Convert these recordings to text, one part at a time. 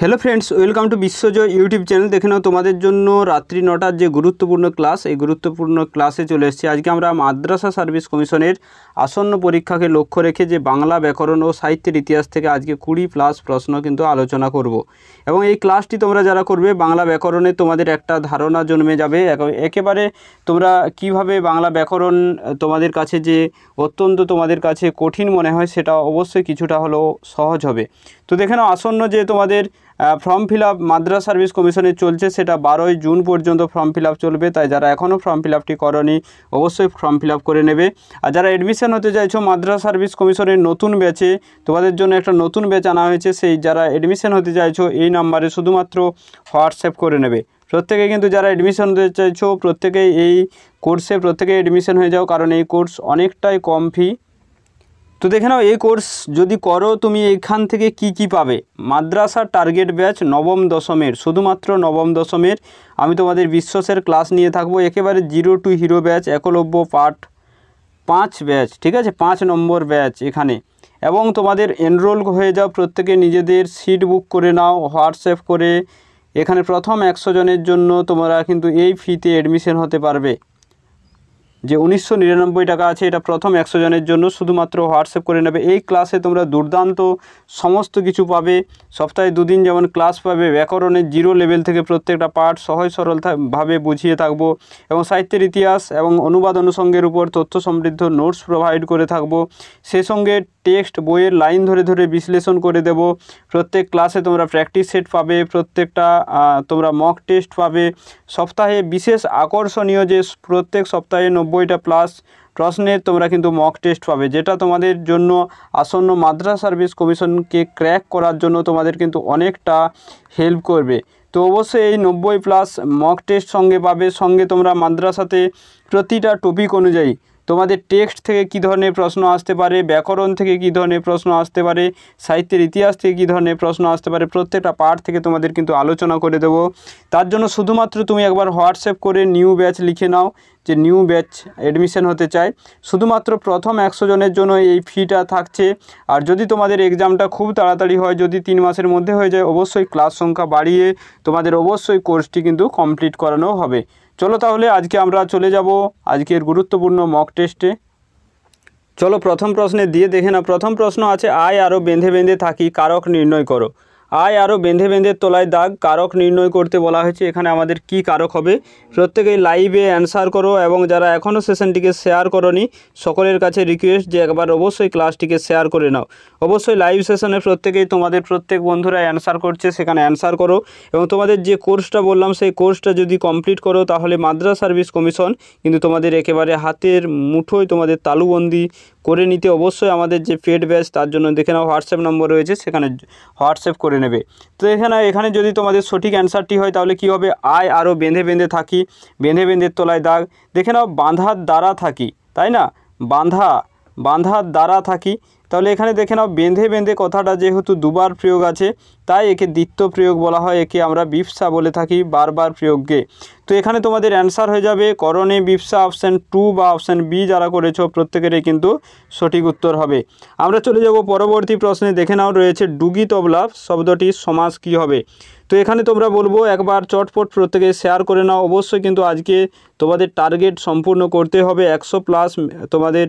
hello friends welcome to Biswajoy YouTube channel দেখে নাও তোমাদের জন্য রাত্রি নটার যে গুরুত্বপূর্ণ ক্লাস এই গুরুত্বপূর্ণ ক্লাসে চলে এসেছি আজকে আমরা মাদ্রাসা সার্ভিস কমিশনের আসন্ন পরীক্ষাকে লক্ষ্য রেখে যে বাংলা ব্যাকরণ ও সাহিত্যের ইতিহাস থেকে আজকে কুড়ি প্লাস প্রশ্ন কিন্তু আলোচনা করব এবং এই ক্লাসটি তোমরা যারা করবে বাংলা ব্যাকরণে তোমাদের একটা ধারণা জন্মে যাবে একেবারে তোমরা কিভাবে বাংলা ব্যাকরণ তোমাদের কাছে যে অত্যন্ত তোমাদের কাছে কঠিন মনে হয় সেটা অবশ্যই কিছুটা হলেও সহজ হবে তো দেখে নাও আসন্ন যে তোমাদের form fill up Madrasah service কমিশনের চলছে সেটা বারোই জুন পর্যন্ত ফর্ম ফিল আপ চলবে তাই যারা এখনও ফর্ম ফিল আপটি করনি অবশ্যই ফর্ম ফিল আপ করে নেবে আর যারা অ্যাডমিশন হতে চাইছো মাদ্রাস সার্ভিস কমিশনের নতুন ব্যাচে তোমাদের জন্য একটা নতুন ব্যাচ আনা হয়েছে সেই যারা অ্যাডমিশন হতে চাইছো এই নাম্বারে শুধুমাত্র হোয়াটসঅ্যাপ করে নেবে প্রত্যেকে কিন্তু যারা অ্যাডমিশন হতে চাইছো প্রত্যেকেই এই কোর্সে প্রত্যেকে অ্যাডমিশন হয়ে যাও কারণ এই কোর্স অনেকটাই কম ফি তো দেখে নাও এই কোর্স যদি করো তুমি এখান থেকে কি কি পাবে মাদ্রাসা টার্গেট ব্যাচ নবম দশমের শুধুমাত্র নবম দশমের আমি তোমাদের বিশ্বাসের ক্লাস নিয়ে থাকবো একেবারে zero to hero batch Eklavya part পাঁচ ব্যাচ ঠিক আছে পাঁচ নম্বর ব্যাচ এখানে এবং তোমাদের এনরোল হয়ে যাও প্রত্যেকে নিজেদের সিট বুক করে নাও হোয়াটসঅ্যাপ করে এখানে প্রথম একশো জনের জন্য তোমরা কিন্তু এই ফিতে অ্যাডমিশন হতে পারবে যে উনিশশো টাকা আছে এটা প্রথম একশো জনের জন্য শুধুমাত্র হোয়াটসঅ্যাপ করে নেবে এই ক্লাসে তোমরা দুর্দান্ত সমস্ত কিছু পাবে সপ্তাহে দুদিন যেমন ক্লাস পাবে ব্যাকরণের জিরো লেভেল থেকে প্রত্যেকটা পাঠ সহজ সরলভাবে বুঝিয়ে থাকবো এবং সাহিত্যের ইতিহাস এবং অনুবাদ অনুষঙ্গের উপর তথ্য সমৃদ্ধ নোটস প্রোভাইড করে থাকবো সে সঙ্গে টেক্সট বইয়ের লাইন ধরে ধরে বিশ্লেষণ করে দেব প্রত্যেক ক্লাসে তোমরা প্র্যাকটিস সেট পাবে প্রত্যেকটা তোমরা মক টেস্ট পাবে সপ্তাহে বিশেষ আকর্ষণীয় যে প্রত্যেক সপ্তাহে নব্বইটা প্লাস প্রশ্নের তোমরা কিন্তু মক টেস্ট পাবে যেটা তোমাদের জন্য আসন্ন মাদ্রাস সার্ভিস কমিশনকে ক্র্যাক করার জন্য তোমাদের কিন্তু অনেকটা হেল্প করবে তো অবশ্যই এই নব্বই প্লাস মক টেস্ট সঙ্গে পাবে সঙ্গে তোমরা মাদ্রাসাতে প্রতিটা টপিক অনুযায়ী তোমাদের টেক্সট থেকে কি ধরনের প্রশ্ন আসতে পারে ব্যাকরণ থেকে কি ধরনের প্রশ্ন আসতে পারে সাহিত্যের ইতিহাস থেকে কি ধরনের প্রশ্ন আসতে পারে প্রত্যেকটা পার্ট থেকে তোমাদের কিন্তু আলোচনা করে দেব তার জন্য শুধুমাত্র তুমি একবার হোয়াটসঅ্যাপ করে নিউ ব্যাচ লিখে নাও যে নিউ ব্যাচ অ্যাডমিশন হতে চায় শুধুমাত্র প্রথম একশো জনের জন্য এই ফিটা থাকছে আর যদি তোমাদের এক্সামটা খুব তাড়াতাড়ি হয় যদি তিন মাসের মধ্যে হয়ে যায় অবশ্যই ক্লাস সংখ্যা বাড়িয়ে তোমাদের অবশ্যই কোর্সটি কিন্তু কমপ্লিট করানো হবে চলো তাহলে আজকে আমরা চলে যাব আজকের গুরুত্বপূর্ণ মক টেস্টে চলো প্রথম প্রশ্নে দিয়ে দেখে না প্রথম প্রশ্ন আছে আয় আরও বেঁধে বেঁধে থাকি কারক নির্ণয় করো আয় আরও বেঁধে বেঁধে তোলায় দাগ কারক নির্ণয় করতে বলা হয়েছে এখানে আমাদের কি কারক হবে প্রত্যেকেই লাইভে অ্যান্সার করো এবং যারা এখনও সেশনটিকে শেয়ার করনি সকলের কাছে রিকোয়েস্ট যে একবার অবশ্যই ক্লাসটিকে শেয়ার করে নাও অবশ্যই লাইভ সেশনে প্রত্যেকেই তোমাদের প্রত্যেক বন্ধুরা অ্যান্সার করছে সেখানে অ্যান্সার করো এবং তোমাদের যে কোর্সটা বললাম সেই কোর্সটা যদি কমপ্লিট করো তাহলে মাদ্রাস সার্ভিস কমিশন কিন্তু তোমাদের একেবারে হাতের মুঠোয় তোমাদের তালুবন্দি করে নিতে অবশ্যই আমাদের যে পেড ব্যাচ তার জন্য দেখে নাও হোয়াটসঅ্যাপ নম্বর রয়েছে সেখানে হোয়াটসঅ্যাপ করে নেবে তো এখানে এখানে যদি তোমাদের সঠিক অ্যান্সারটি হয় তাহলে কি হবে আয় আরও বেঁধে বেঁধে থাকি বেঁধে বেঁধে তলায় দাগ দেখে নাও বাঁধার দ্বারা থাকি তাই না বাঁধা বাঁধার দ্বারা থাকি তাহলে এখানে দেখে নাও বেঁধে বেঁধে কথাটা যেহেতু দুবার প্রয়োগ আছে তাই একে দ্বিত্ব প্রয়োগ বলা হয় একে আমরা বিপসা বলে থাকি বারবার প্রয়োগকে তো এখানে তোমাদের অ্যান্সার হয়ে যাবে করণে বিপসা অপশান টু বা অপশান বি যারা করেছো প্রত্যেকেরই কিন্তু সঠিক উত্তর হবে আমরা চলে যাব পরবর্তী প্রশ্নে দেখে নাও রয়েছে ডুগি তবলা শব্দটির সমাজ কি হবে তো এখানে তোমরা বলবো একবার চটপট প্রত্যেকে শেয়ার করে নাও অবশ্যই কিন্তু আজকে তোমাদের টার্গেট সম্পূর্ণ করতে হবে একশো প্লাস তোমাদের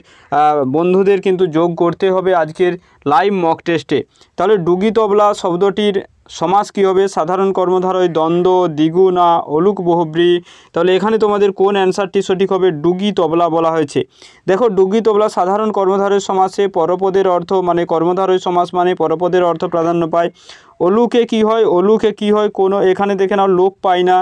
বন্ধুদের কিন্তু যোগ করতে হবে আজকের লাইভ মক টেস্টে তাহলে ডুগি তবলা শব্দটির সমাজ কী হবে সাধারণ কর্মধারয় দ্বন্দ্ব দ্বিগুণা অলুক বহুব্রী তাহলে এখানে তোমাদের কোন অ্যান্সারটি সঠিক হবে ডুগি তবলা বলা হয়েছে দেখো ডুগি তবলা সাধারণ কর্মধারয় সমাসে পরপদের অর্থ মানে কর্মধারয় সমাস মানে পরপদের অর্থ প্রাধান্য পায় অলুকে কি হয় অলুকে কি হয় কোনো এখানে দেখে নাও লোপ পায় না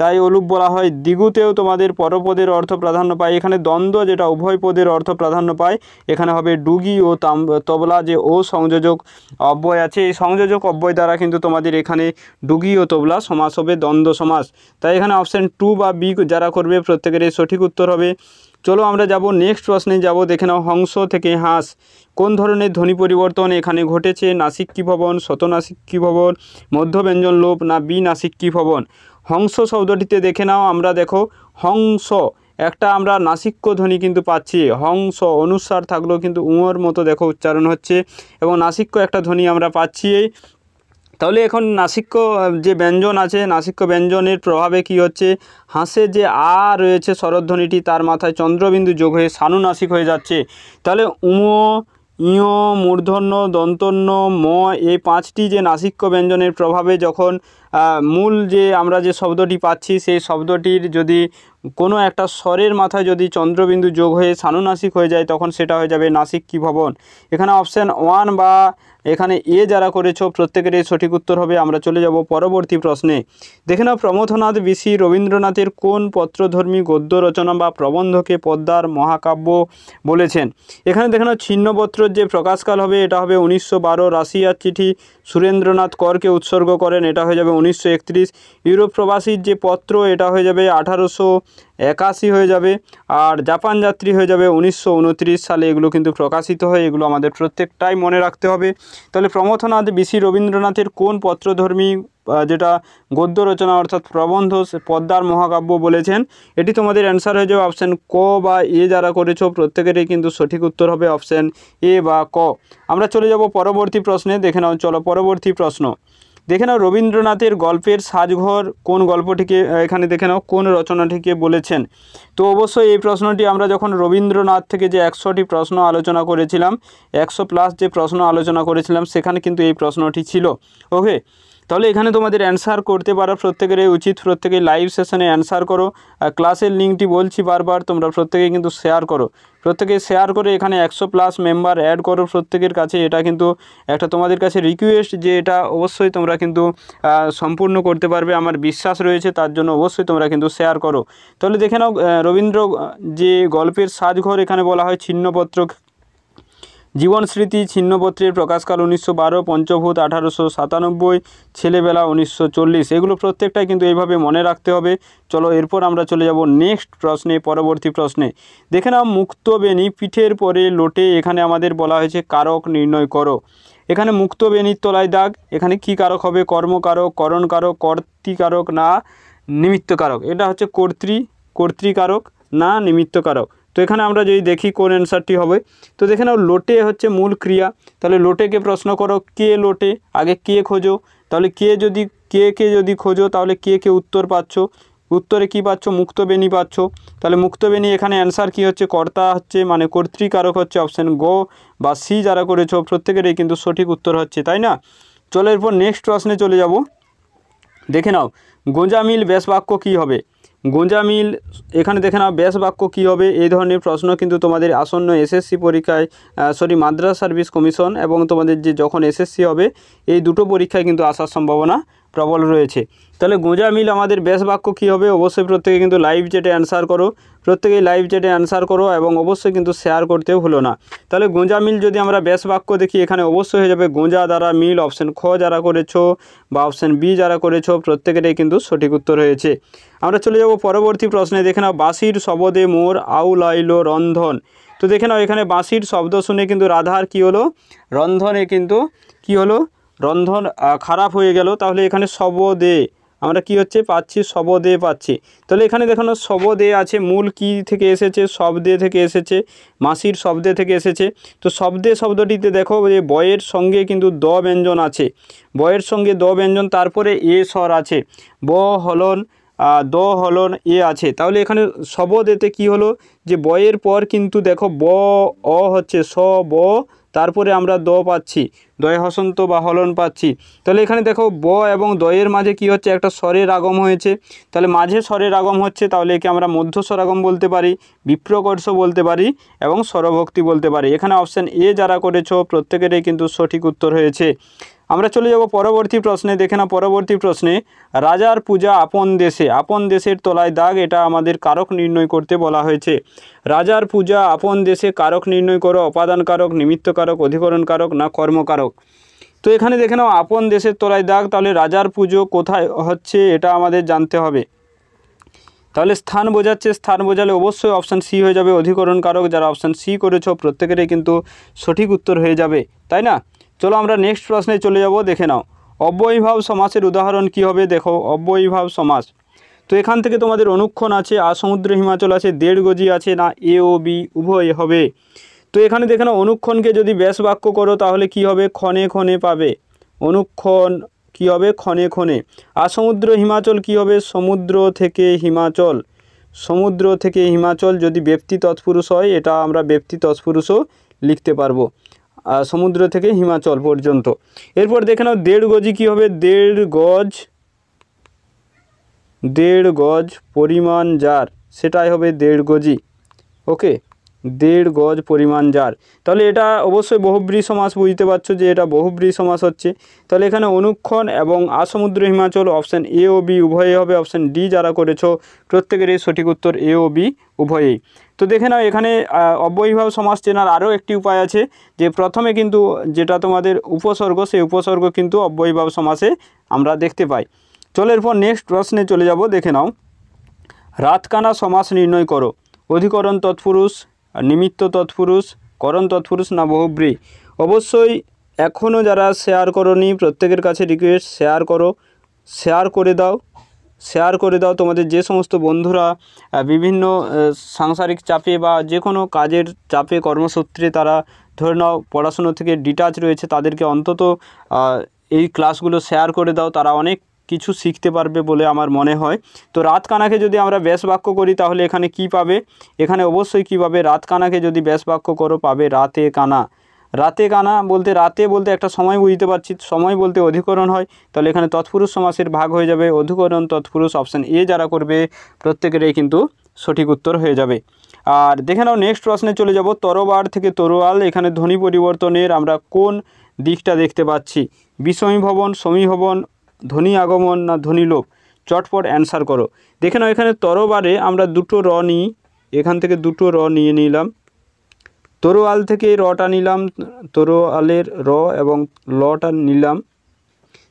তাই অলুপ বলা হয় দিগুতেও তোমাদের পরপদের অর্থ প্রাধান্য পায় এখানে দ্বন্দ্ব যেটা উভয় পদের অর্থ প্রাধান্য পায় এখানে হবে ডুগি ও তাম তবলা যে ও সংযোজক অব্যয় আছে এই সংযোজক অব্যয় দ্বারা কিন্তু তোমাদের এখানে ডুগি ও তবলা সমাস হবে দ্বন্দ্ব সমাস তাই এখানে অপশান টু বা বি যারা করবে প্রত্যেকের সঠিক উত্তর হবে চলো আমরা যাব নেক্সট প্রশ্নে যাব দেখে নাও হংস থেকে হাঁস কোন ধরনের ধ্বনি পরিবর্তন এখানে ঘটেছে নাসিক্যী ভবন শতনাসিক্যী ভবন মধ্যব্যঞ্জন লোপ না বি নাসিক্যী ভবন হংস শব্দটিতে দেখে নাও আমরা দেখো হংস একটা আমরা নাসিক্য ধ্বনি কিন্তু পাচ্ছি হংস অনুসার থাকলেও কিন্তু উঁয়োর মতো দেখো উচ্চারণ হচ্ছে এবং নাসিক্য একটা ধ্বনি আমরা পাচ্ছি তাহলে এখন নাসিক্য যে ব্যঞ্জন আছে নাসিক্য ব্যঞ্জনের প্রভাবে কি হচ্ছে হাঁসের যে আ রয়েছে স্বরধ্বনিটি তার মাথায় চন্দ্রবিন্দু যোগ হয়ে নাসিক হয়ে যাচ্ছে তাহলে উম ইয় মূর্ধন্য দন্তন্য ম এই পাঁচটি যে নাসিক্য ব্যঞ্জনের প্রভাবে যখন মূল যে আমরা যে শব্দটি পাচ্ছি সেই শব্দটির যদি কোনো একটা স্বরের মাথায় যদি চন্দ্রবিন্দু যোগ হয়ে সানুনাসিক হয়ে যায় তখন সেটা হয়ে যাবে নাসিক কি ভবন এখানে অপশান ওয়ান বা এখানে এ যারা করেছো প্রত্যেকের এই সঠিক উত্তর হবে আমরা চলে যাব পরবর্তী প্রশ্নে দেখে নাও প্রমথনাথ বিসি রবীন্দ্রনাথের কোন পত্রধর্মী গদ্য রচনা বা প্রবন্ধকে পদ্মার মহাকাব্য বলেছেন এখানে দেখে নাও ছিন্নপত্রর যে প্রকাশকাল হবে এটা হবে উনিশশো বারো রাশিয়ার চিঠি সুরেন্দ্রনাথ করকে উৎসর্গ করেন এটা হয়ে যাবে উনিশশো ইউরোপ প্রবাসীর যে পত্র এটা হয়ে যাবে আঠারোশো একাশি হয়ে যাবে আর জাপান যাত্রী হয়ে যাবে উনিশশো সালে এগুলো কিন্তু প্রকাশিত হয় এগুলো আমাদের প্রত্যেকটাই মনে রাখতে হবে তাহলে প্রমথনাথ বিশি রবীন্দ্রনাথের কোন পত্রধর্মী যেটা গদ্য রচনা অর্থাৎ প্রবন্ধ পদ্মার মহাকাব্য বলেছেন এটি তোমাদের অ্যান্সার হয়ে যাবে অপশান ক বা এ যারা করেছো প্রত্যেকেরই কিন্তু সঠিক উত্তর হবে অপশান এ বা ক আমরা চলে যাব পরবর্তী প্রশ্নে দেখে নাও চলো পরবর্তী প্রশ্ন দেখে নাও রবীন্দ্রনাথের গল্পের সাজঘর কোন গল্পটিকে এখানে দেখে নাও কোন রচনাটিকে বলেছেন তো অবশ্যই এই প্রশ্নটি আমরা যখন রবীন্দ্রনাথ থেকে যে একশোটি প্রশ্ন আলোচনা করেছিলাম একশো প্লাস যে প্রশ্ন আলোচনা করেছিলাম সেখানে কিন্তু এই প্রশ্নটি ছিল ওকে তাহলে এখানে তোমাদের অ্যান্সার করতে পারা প্রত্যেকেরই উচিত প্রত্যেকে লাইভ সেশনে অ্যান্সার করো আর ক্লাসের লিঙ্কটি বলছি বারবার তোমরা প্রত্যেকে কিন্তু শেয়ার করো প্রত্যেকে শেয়ার করে এখানে একশো প্লাস মেম্বার অ্যাড করো প্রত্যেকের কাছে এটা কিন্তু একটা তোমাদের কাছে রিকোয়েস্ট যে এটা অবশ্যই তোমরা কিন্তু সম্পূর্ণ করতে পারবে আমার বিশ্বাস রয়েছে তার জন্য অবশ্যই তোমরা কিন্তু শেয়ার করো তাহলে দেখে নাও রবীন্দ্র যে গল্পের সাজঘর এখানে বলা হয় ছিন্নপত্র জীবন স্মৃতি ছিন্নপত্রের প্রকাশকাল উনিশশো বারো পঞ্চভূত আঠারোশো সাতানব্বই ছেলেবেলা উনিশশো চল্লিশ এগুলো প্রত্যেকটাই কিন্তু এইভাবে মনে রাখতে হবে চলো এরপর আমরা চলে যাব নেক্সট প্রশ্নে পরবর্তী প্রশ্নে দেখে নাও মুক্তবেণী পিঠের পরে লোটে এখানে আমাদের বলা হয়েছে কারক নির্ণয় করো এখানে মুক্তবেণীর তলায় দাগ এখানে কি কারক হবে কর্মকারক করণকারক কর্তিকারক না নিমিত্তকারক এটা হচ্ছে কর্তৃ কর্তৃকারক না নিমিত্তকারক তো এখানে আমরা যদি দেখি কোন অ্যান্সারটি হবে তো দেখে নাও লোটে হচ্ছে মূল ক্রিয়া তাহলে লোটেকে প্রশ্ন করো কে লোটে আগে কে খোঁজো তাহলে কে যদি কে কে যদি খোঁজো তাহলে কে কে উত্তর পাচ্ছ উত্তরে কি পাচ্ছ মুক্তবেণী পাচ্ছ তাহলে মুক্তবেণী এখানে অ্যান্সার কি হচ্ছে কর্তা হচ্ছে মানে কর্তৃকারক হচ্ছে অপশান গ বা সি যারা করেছো প্রত্যেকেরই কিন্তু সঠিক উত্তর হচ্ছে তাই না চলে এরপর নেক্সট প্রশ্নে চলে যাব দেখে নাও গোঁজামিল বাক্য কী হবে গোঁজামিল এখানে দেখে নাও ব্যাস বাক্য কী হবে এই ধরনের প্রশ্ন কিন্তু তোমাদের আসন্ন এসএসসি পরীক্ষায় সরি মাদ্রাস সার্ভিস কমিশন এবং তোমাদের যে যখন এসএসসি হবে এই দুটো পরীক্ষায় কিন্তু আসার সম্ভাবনা প্রবল রয়েছে তাহলে গোঁজা মিল আমাদের ব্যাস বাক্য কী হবে অবশ্যই প্রত্যেকে কিন্তু লাইভ চ্যাটে অ্যান্সার করো প্রত্যেকেই লাইভ চ্যাটে অ্যান্সার করো এবং অবশ্যই কিন্তু শেয়ার করতেও হলো না তাহলে গোঁজা মিল যদি আমরা ব্যাস বাক্য দেখি এখানে অবশ্যই হয়ে যাবে গোঁজা দ্বারা মিল অপশান খ যারা করেছো বা অপশান বি যারা করেছো প্রত্যেকেরই কিন্তু সঠিক উত্তর হয়েছে আমরা চলে যাব পরবর্তী প্রশ্নে দেখে নাও বাঁশির শবদে মোর আউলাইল রন্ধন তো দেখে নাও এখানে বাঁশির শব্দ শুনে কিন্তু রাধার কি হলো রন্ধনে কিন্তু কি হলো রন্ধন খারাপ হয়ে গেল তাহলে এখানে দে আমরা কি হচ্ছে পাচ্ছি দে পাচ্ছি তাহলে এখানে দেখানো দে আছে মূল কি থেকে এসেছে শব্দে থেকে এসেছে মাসির শব্দে থেকে এসেছে তো শব্দে শব্দটিতে দেখো যে বয়ের সঙ্গে কিন্তু দ ব্যঞ্জন আছে বয়ের সঙ্গে দ ব্যঞ্জন তারপরে এ স্বর আছে ব হলন দ হলন এ আছে তাহলে এখানে দেতে কি হলো যে বয়ের পর কিন্তু দেখো ব অ হচ্ছে স ব তারপরে আমরা দ পাচ্ছি দয় হসন্ত বা হলন পাচ্ছি তাহলে এখানে দেখো ব এবং দয়ের মাঝে কি হচ্ছে একটা স্বরের আগম হয়েছে তাহলে মাঝে স্বরের আগম হচ্ছে তাহলে একে আমরা মধ্য স্বরাগম বলতে পারি বিপ্রকর্ষ বলতে পারি এবং স্বরভক্তি বলতে পারি এখানে অপশান এ যারা করেছ প্রত্যেকেরই কিন্তু সঠিক উত্তর হয়েছে আমরা চলে যাব পরবর্তী প্রশ্নে দেখে না পরবর্তী প্রশ্নে রাজার পূজা আপন দেশে আপন দেশের তলায় দাগ এটা আমাদের কারক নির্ণয় করতে বলা হয়েছে রাজার পূজা আপন দেশে কারক নির্ণয় করো অপাদান কারক নিমিত্ত কারক অধিকরণ কারক না কর্মকারক তো এখানে দেখে নাও আপন দেশের তলায় দাগ তাহলে রাজার পুজো কোথায় হচ্ছে এটা আমাদের জানতে হবে তাহলে স্থান বোঝাচ্ছে স্থান বোঝালে অবশ্যই অপশান সি হয়ে যাবে অধিকরণ কারক যারা অপশান সি করেছ প্রত্যেকেরই কিন্তু সঠিক উত্তর হয়ে যাবে তাই না চলো আমরা নেক্সট প্রশ্নে চলে যাব দেখে নাও অব্যয়ীভাব সমাসের উদাহরণ কি হবে দেখো অব্যয়ীভাব সমাস তো এখান থেকে তোমাদের অনুক্ষণ আছে আর সমুদ্র হিমাচল আছে দেড় গজি আছে না এ ও বি উভয় হবে তো এখানে দেখে নাও অনুক্ষণকে যদি ব্যাস বাক্য করো তাহলে কি হবে ক্ষণে ক্ষণে পাবে অনুক্ষণ কি হবে ক্ষণে ক্ষণে আর সমুদ্র হিমাচল কি হবে সমুদ্র থেকে হিমাচল সমুদ্র থেকে হিমাচল যদি ব্যক্তি তৎপুরুষ হয় এটা আমরা ব্যক্তি তৎপুরুষও লিখতে পারবো সমুদ্র থেকে হিমাচল পর্যন্ত এরপর দেখে নাও দেড় গজি কী হবে দেড় গজ দেড় গজ পরিমাণ যার সেটাই হবে দেড় গজি ওকে দেড় গজ পরিমাণ যার তাহলে এটা অবশ্যই বহুব্রী সমাস বুঝতে পারছো যে এটা বহুব্রী সমাস হচ্ছে তাহলে এখানে অনুক্ষণ এবং আসমুদ্র হিমাচল অপশান এ ও বি উভয়ে হবে অপশান ডি যারা করেছো প্রত্যেকের এই সঠিক উত্তর এ ও বি উভয়েই তো দেখে নাও এখানে অব্যয়ীভাব সমাস চেনার আরও একটি উপায় আছে যে প্রথমে কিন্তু যেটা তোমাদের উপসর্গ সেই উপসর্গ কিন্তু অব্যয়ীভাব সমাসে আমরা দেখতে পাই চলের পর নেক্সট প্রশ্নে চলে যাব দেখে নাও রাতকানা সমাস নির্ণয় করো অধিকরণ তৎপুরুষ নিমিত্ত তৎপুরুষ করণ তৎপুরুষ না বহুব্রী অবশ্যই এখনও যারা শেয়ার করনি প্রত্যেকের কাছে রিকোয়েস্ট শেয়ার করো শেয়ার করে দাও শেয়ার করে দাও তোমাদের যে সমস্ত বন্ধুরা বিভিন্ন সাংসারিক চাপে বা যে কোনো কাজের চাপে কর্মসূত্রে তারা ধরে নাও পড়াশুনো থেকে ডিটাচ রয়েছে তাদেরকে অন্তত এই ক্লাসগুলো শেয়ার করে দাও তারা অনেক কিছু শিখতে পারবে বলে আমার মনে হয় তো রাত কানাকে যদি আমরা ব্যাস বাক্য করি তাহলে এখানে কি পাবে এখানে অবশ্যই কি পাবে রাত কানাকে যদি ব্যাস বাক্য করো পাবে রাতে কানা রাতে কানা বলতে রাতে বলতে একটা সময় বুঝতে পারছি সময় বলতে অধিকরণ হয় তাহলে এখানে তৎপুরুষ সমাসের ভাগ হয়ে যাবে অধিকরণ তৎপুরুষ অপশান এ যারা করবে প্রত্যেকেরই কিন্তু সঠিক উত্তর হয়ে যাবে আর দেখে নাও নেক্সট প্রশ্নে চলে যাব তরবার থেকে তরোয়াল এখানে ধ্বনি পরিবর্তনের আমরা কোন দিকটা দেখতে পাচ্ছি বিষমী ভবন সমী ভবন ধ্বনি আগমন না ধ্বনি লোক চটপট অ্যান্সার করো দেখে নাও এখানে তরবারে আমরা দুটো র নিই এখান থেকে দুটো র নিয়ে নিলাম তরোয়াল থেকে রটা নিলাম তরোয়ালের র এবং লটা নিলাম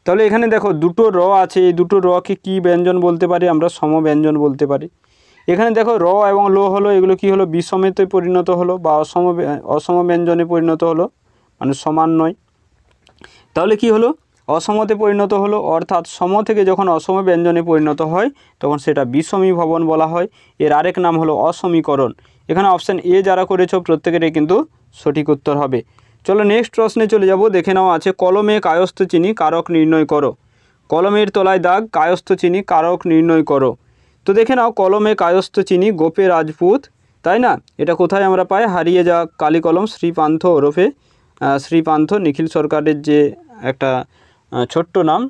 তাহলে এখানে দেখো দুটো র আছে এই দুটো রকে কি ব্যঞ্জন বলতে পারি আমরা সম ব্যঞ্জন বলতে পারি এখানে দেখো র এবং লো হলো এগুলো কি হলো বিষমেতে পরিণত হলো বা অসম অসম ব্যঞ্জনে পরিণত হলো মানে সমান নয় তাহলে কি হলো অসমতে পরিণত হলো অর্থাৎ সম থেকে যখন অসম ব্যঞ্জনে পরিণত হয় তখন সেটা বিষমী ভবন বলা হয় এর আরেক নাম হলো অসমীকরণ এখানে অপশান এ যারা করেছ প্রত্যেকেরই কিন্তু সঠিক উত্তর হবে চলো নেক্সট প্রশ্নে চলে যাব দেখে নাও আছে কলমে কায়স্থ চিনি কারক নির্ণয় করো কলমের তলায় দাগ কায়স্থ চিনি কারক নির্ণয় করো তো দেখে নাও কলমে কায়স্থ চিনি গোপে রাজপুত তাই না এটা কোথায় আমরা পাই হারিয়ে যা কালী কলম শ্রীপান্থ ওরফে শ্রীপান্থ নিখিল সরকারের যে একটা ছোট্ট নাম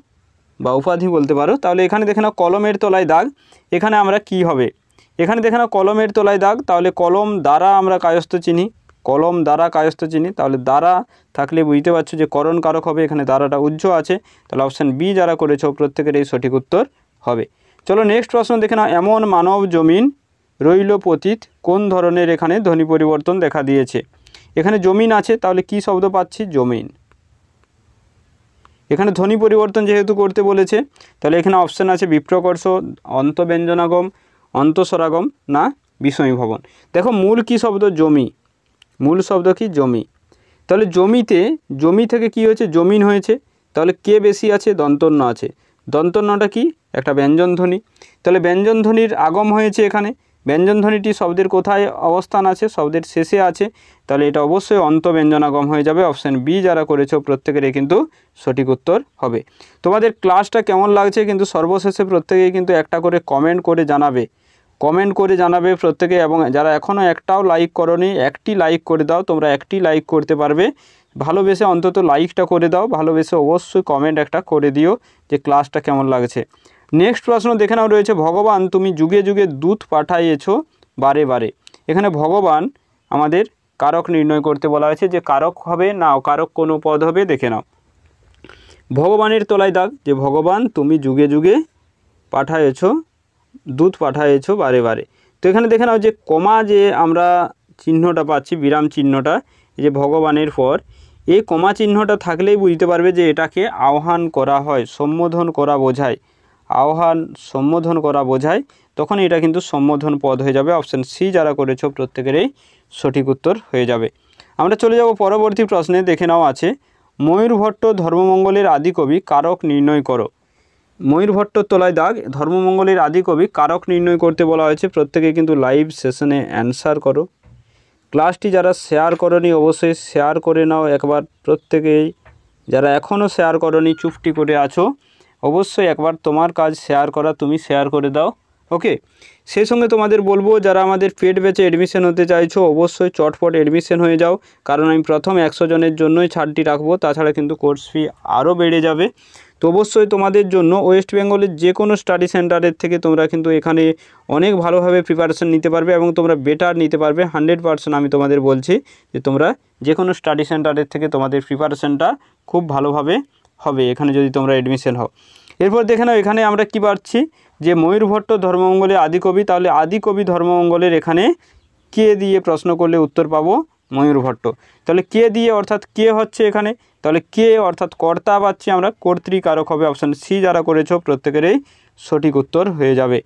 বা উপাধি বলতে পারো তাহলে এখানে দেখে নাও কলমের তলায় দাগ এখানে আমরা কি হবে এখানে দেখে নাও কলমের তলায় দাগ তাহলে কলম দ্বারা আমরা কায়স্থ চিনি কলম দ্বারা কায়স্থ চিনি তাহলে দ্বারা থাকলে বুঝতে পারছো যে করণ কারক হবে এখানে দ্বারাটা উজ্জ্ব আছে তাহলে অপশান বি যারা করেছ প্রত্যেকের এই সঠিক উত্তর হবে চলো নেক্সট প্রশ্ন দেখে নাও এমন মানব জমিন রইল পতীত কোন ধরনের এখানে ধ্বনি পরিবর্তন দেখা দিয়েছে এখানে জমিন আছে তাহলে কি শব্দ পাচ্ছি জমিন এখানে ধ্বনি পরিবর্তন যেহেতু করতে বলেছে তাহলে এখানে অপশান আছে বিপ্রকর্ষ অন্তব্যঞ্জনাগম অন্তঃসরাগম না বিষমী ভবন দেখো মূল কি শব্দ জমি মূল শব্দ কি জমি তাহলে জমিতে জমি থেকে কি হয়েছে জমিন হয়েছে তাহলে কে বেশি আছে দন্তন্য আছে দন্তন্যটা কি একটা ব্যঞ্জনধ্বনি তাহলে ব্যঞ্জনধ্বনির আগম হয়েছে এখানে ব্যঞ্জনধ্বনিটি শব্দের কোথায় অবস্থান আছে শব্দের শেষে আছে তাহলে এটা অবশ্যই অন্ত ব্যঞ্জনাগম হয়ে যাবে অপশান বি যারা করেছো প্রত্যেকের কিন্তু সঠিক উত্তর হবে তোমাদের ক্লাসটা কেমন লাগছে কিন্তু সর্বশেষে প্রত্যেকেই কিন্তু একটা করে কমেন্ট করে জানাবে কমেন্ট করে জানাবে প্রত্যেকে এবং যারা এখনও একটাও লাইক করনি একটি লাইক করে দাও তোমরা একটি লাইক করতে পারবে ভালোবেসে অন্তত লাইকটা করে দাও ভালোবেসে অবশ্যই কমেন্ট একটা করে দিও যে ক্লাসটা কেমন লাগছে নেক্সট প্রশ্ন দেখে নাও রয়েছে ভগবান তুমি যুগে যুগে দূত পাঠাইয়েছ বারে বারে এখানে ভগবান আমাদের কারক নির্ণয় করতে বলা হয়েছে যে কারক হবে না কারক কোনো পদ হবে দেখে নাও ভগবানের তলায় দাগ যে ভগবান তুমি যুগে যুগে পাঠায়েছ দুধ পাঠাইছো বারে বারে তো এখানে দেখে নাও যে কমা যে আমরা চিহ্নটা পাচ্ছি বিরাম চিহ্নটা যে ভগবানের পর এই কমা চিহ্নটা থাকলেই বুঝতে পারবে যে এটাকে আহ্বান করা হয় সম্বোধন করা বোঝায় আহ্বান সম্বোধন করা বোঝায় তখন এটা কিন্তু সম্বোধন পদ হয়ে যাবে অপশান সি যারা করেছ প্রত্যেকেরই সঠিক উত্তর হয়ে যাবে আমরা চলে যাব পরবর্তী প্রশ্নে দেখে নাও আছে ময়ূরভট্ট ধর্মমঙ্গলের আদি কবি কারক নির্ণয় করো ময়ূরভট্ট তোলায় দাগ ধর্মমঙ্গলের আদি কবি কারক নির্ণয় করতে বলা হয়েছে প্রত্যেকে কিন্তু লাইভ সেশনে অ্যান্সার করো ক্লাসটি যারা শেয়ার করনি অবশ্যই শেয়ার করে নাও একবার প্রত্যেকেই যারা এখনও শেয়ার করনি চুপটি করে আছো অবশ্যই একবার তোমার কাজ শেয়ার করা তুমি শেয়ার করে দাও ওকে সেই সঙ্গে তোমাদের বলবো যারা আমাদের পেট বেঁচে অ্যাডমিশন হতে চাইছো অবশ্যই চটপট অ্যাডমিশন হয়ে যাও কারণ আমি প্রথম একশো জনের জন্যই ছাড়টি রাখবো তাছাড়া কিন্তু কোর্স ফি আরও বেড়ে যাবে তো অবশ্যই তোমাদের জন্য ওয়েস্ট বেঙ্গলের যে কোনো স্টাডি সেন্টারের থেকে তোমরা কিন্তু এখানে অনেক ভালোভাবে প্রিপারেশান নিতে পারবে এবং তোমরা বেটার নিতে পারবে হান্ড্রেড পারসেন্ট আমি তোমাদের বলছি যে তোমরা যে কোনো স্টাডি সেন্টারের থেকে তোমাদের প্রিপারেশানটা খুব ভালোভাবে হবে এখানে যদি তোমরা অ্যাডমিশান হও এরপর দেখে নাও এখানে আমরা কি পাচ্ছি যে ময়ূরভট্ট ধর্মমঙ্গলের আদিকবি তাহলে আদিকবি ধর্মমঙ্গলের এখানে কে দিয়ে প্রশ্ন করলে উত্তর পাবো ময়ূরভট্ট তাহলে কে দিয়ে অর্থাৎ কে হচ্ছে এখানে তাহলে কে অর্থাৎ কর্তা পাচ্ছি আমরা কর্তৃকারক হবে অপশান সি যারা করেছ প্রত্যেকেরই সঠিক উত্তর হয়ে যাবে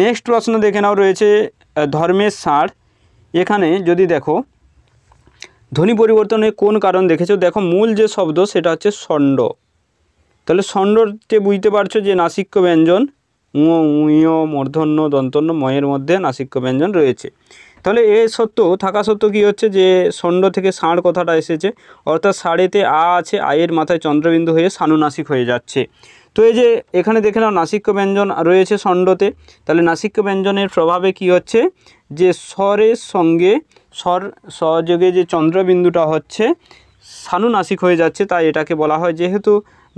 নেক্সট প্রশ্ন দেখে নাও রয়েছে ধর্মের ষাঁড় এখানে যদি দেখো ধ্বনি পরিবর্তনের কোন কারণ দেখেছো দেখো মূল যে শব্দ সেটা হচ্ছে ষণ্ড তাহলে ষণ্ডতে বুঝতে পারছো যে নাসিক্য ব্যঞ্জন উঁ উঁয় মূর্ধন্য দন্তন্য ময়ের মধ্যে নাসিক্য ব্যঞ্জন রয়েছে তাহলে এ সত্ত্বেও থাকা সত্ত্বেও কী হচ্ছে যে ষণ্ড থেকে ষাঁড় কথাটা এসেছে অর্থাৎ ষাঁড়েতে আ আছে আয়ের মাথায় চন্দ্রবিন্দু হয়ে সানুনাসিক হয়ে যাচ্ছে তো এই যে এখানে দেখে নাও নাসিক্য ব্যঞ্জন রয়েছে ষণ্ডতে তাহলে নাসিক্য ব্যঞ্জনের প্রভাবে কি হচ্ছে যে স্বরের সঙ্গে স্বর সহযোগে যে চন্দ্রবিন্দুটা হচ্ছে সানুনাসিক হয়ে যাচ্ছে তাই এটাকে বলা হয় যেহেতু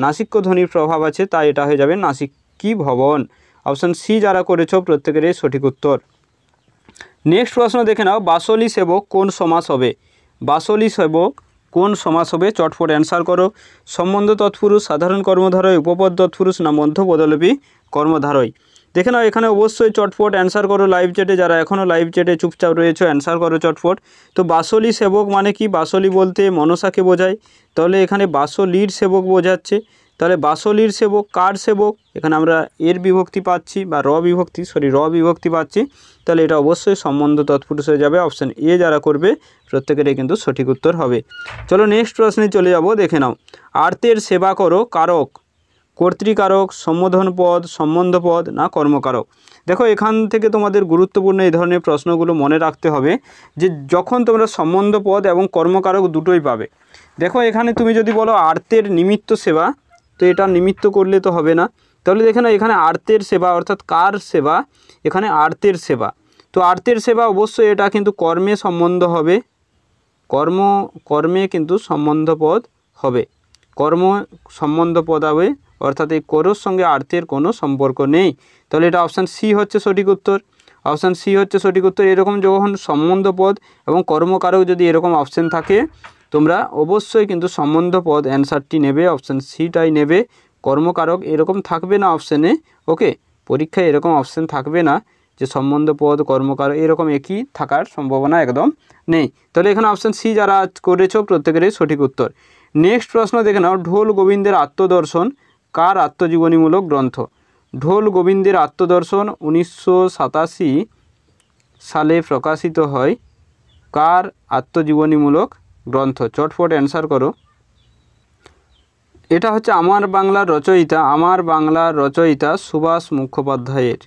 নাসিক্য ধ্বনির প্রভাব আছে তাই এটা হয়ে যাবে নাসিক্যী ভবন অপশান সি যারা করেছ প্রত্যেকের সঠিক উত্তর নেক্সট প্রশ্ন দেখে নাও বাসলি সেবক কোন সমাস হবে বাসলি সেবক কোন সমাস হবে চটফট অ্যান্সার করো সম্বন্ধ তৎপুরুষ সাধারণ কর্মধারয় উপপদ তৎপুরুষ না মধ্য পদলপি কর্মধারয় দেখে নাও এখানে অবশ্যই চটফট অ্যান্সার করো লাইভ চেটে যারা এখনও লাইভ চেটে চুপচাপ রয়েছে অ্যান্সার করো চটপট তো বাসলি সেবক মানে কি বাসলি বলতে মনসাকে বোঝায় তাহলে এখানে বাসলির সেবক বোঝাচ্ছে তাহলে বাসলির সেবক কার সেবক এখানে আমরা এর বিভক্তি পাচ্ছি বা র বিভক্তি সরি র বিভক্তি পাচ্ছি তাহলে এটা অবশ্যই সম্বন্ধ তৎপুরুষ হয়ে যাবে অপশান এ যারা করবে প্রত্যেকেরই কিন্তু সঠিক উত্তর হবে চলো নেক্সট প্রশ্নে চলে যাব দেখে নাও আর্তের সেবা করো কারক কর্তৃকারক সম্বোধন পদ সম্বন্ধ পদ না কর্মকারক দেখো এখান থেকে তোমাদের গুরুত্বপূর্ণ এই ধরনের প্রশ্নগুলো মনে রাখতে হবে যে যখন তোমরা সম্বন্ধ পদ এবং কর্মকারক দুটোই পাবে দেখো এখানে তুমি যদি বলো আর্তের নিমিত্ত সেবা তো এটা নিমিত্ত করলে তো হবে না তাহলে দেখে না এখানে আর্তের সেবা অর্থাৎ কার সেবা এখানে আর্তের সেবা তো আর্তের সেবা অবশ্যই এটা কিন্তু কর্মে সম্বন্ধ হবে কর্ম কর্মে কিন্তু সম্বন্ধ পদ হবে কর্ম সম্বন্ধ পদ হবে অর্থাৎ এই করোর সঙ্গে আর্থের কোনো সম্পর্ক নেই তাহলে এটা অপশান সি হচ্ছে সঠিক উত্তর অপশান সি হচ্ছে সঠিক উত্তর এরকম যখন সম্বন্ধ পদ এবং কর্মকারক যদি এরকম অপশান থাকে তোমরা অবশ্যই কিন্তু সম্বন্ধ পদ অ্যান্সারটি নেবে অপশান সিটাই নেবে কর্মকারক এরকম থাকবে না অপশানে ওকে পরীক্ষায় এরকম অপশান থাকবে না যে সম্বন্ধ পদ কর্মকারক এরকম একই থাকার সম্ভাবনা একদম নেই তাহলে এখানে অপশান সি যারা করেছ প্রত্যেকেরই সঠিক উত্তর নেক্সট প্রশ্ন দেখে নাও ঢোল গোবিন্দের আত্মদর্শন কার আত্মজীবনীমূলক গ্রন্থ ঢোল গোবিন্দের আত্মদর্শন উনিশশো সালে প্রকাশিত হয় কার আত্মজীবনীমূলক গ্রন্থ চটপট অ্যান্সার করো এটা হচ্ছে আমার বাংলার রচয়িতা আমার বাংলার রচয়িতা সুভাষ মুখোপাধ্যায়ের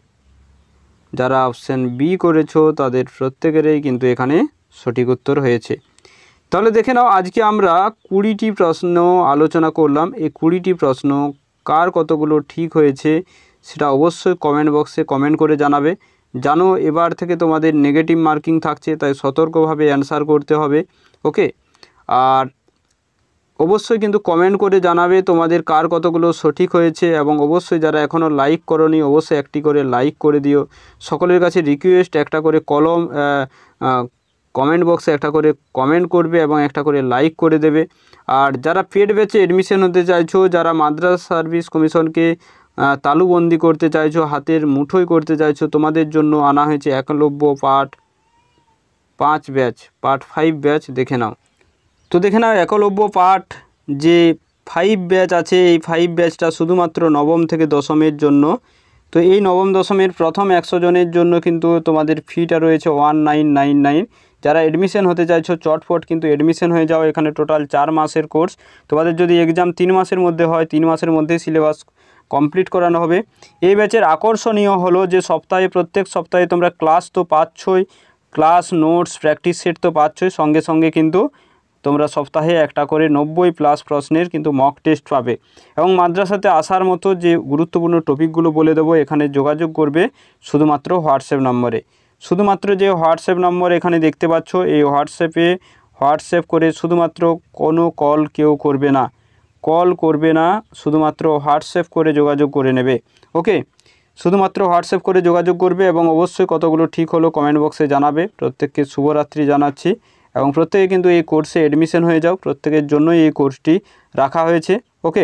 যারা অপশান বি করেছো তাদের প্রত্যেকেরই কিন্তু এখানে সঠিক উত্তর হয়েছে তাহলে দেখে নাও আজকে আমরা কুড়িটি প্রশ্ন আলোচনা করলাম এই কুড়িটি প্রশ্ন কার কতগুলো ঠিক হয়েছে সেটা অবশ্যই কমেন্ট বক্সে কমেন্ট করে জানাবে জানো এবার থেকে তোমাদের নেগেটিভ মার্কিং থাকছে তাই সতর্কভাবে অ্যান্সার করতে হবে ওকে আর অবশ্যই কিন্তু কমেন্ট করে জানাবে তোমাদের কার কতগুলো সঠিক হয়েছে এবং অবশ্যই যারা এখনও লাইক করনি অবশ্যই একটি করে লাইক করে দিও সকলের কাছে রিকোয়েস্ট একটা করে কলম কমেন্ট বক্সে একটা করে কমেন্ট করবে এবং একটা করে লাইক করে দেবে আর যারা পেড ব্যাচে অ্যাডমিশন হতে চাইছো যারা মাদ্রাস সার্ভিস কমিশনকে তালুবন্দি করতে চাইছো হাতের মুঠোই করতে চাইছো তোমাদের জন্য আনা হয়েছে একলব্য পার্ট পাঁচ ব্যাচ পার্ট ফাইভ ব্যাচ দেখে নাও তো দেখে নাও একলব্য পাঠ যে ফাইভ ব্যাচ আছে এই ফাইভ ব্যাচটা শুধুমাত্র নবম থেকে দশমের জন্য তো এই নবম দশমের প্রথম একশো জনের জন্য কিন্তু তোমাদের ফিটা রয়েছে ওয়ান নাইন নাইন নাইন যারা অ্যাডমিশন হতে চাইছো চটপট কিন্তু অ্যাডমিশন হয়ে যাও এখানে টোটাল চার মাসের কোর্স তোমাদের যদি এক্সাম তিন মাসের মধ্যে হয় তিন মাসের মধ্যেই সিলেবাস কমপ্লিট করানো হবে এই ব্যাচের আকর্ষণীয় হলো যে সপ্তাহে প্রত্যেক সপ্তাহে তোমরা ক্লাস তো পাচ্ছই ক্লাস নোটস প্র্যাকটিস সেট তো পাচ্ছই সঙ্গে সঙ্গে কিন্তু তোমরা সপ্তাহে একটা করে নব্বই প্লাস প্রশ্নের কিন্তু মক টেস্ট পাবে এবং মাদ্রাসাতে আসার মতো যে গুরুত্বপূর্ণ টপিকগুলো বলে দেবো এখানে যোগাযোগ করবে শুধুমাত্র হোয়াটসঅ্যাপ নম্বরে শুধুমাত্র যে হোয়াটসঅ্যাপ নম্বর এখানে দেখতে পাচ্ছ এই হোয়াটসঅ্যাপে হোয়াটসঅ্যাপ করে শুধুমাত্র কোনো কল কেউ করবে না কল করবে না শুধুমাত্র হোয়াটসঅ্যাপ করে যোগাযোগ করে নেবে ওকে শুধুমাত্র হোয়াটসঅ্যাপ করে যোগাযোগ করবে এবং অবশ্যই কতগুলো ঠিক হলো কমেন্ট বক্সে জানাবে প্রত্যেককে শুভরাত্রি জানাচ্ছি এবং প্রত্যেকে কিন্তু এই কোর্সে অ্যাডমিশন হয়ে যাও প্রত্যেকের জন্যই এই কোর্সটি রাখা হয়েছে ওকে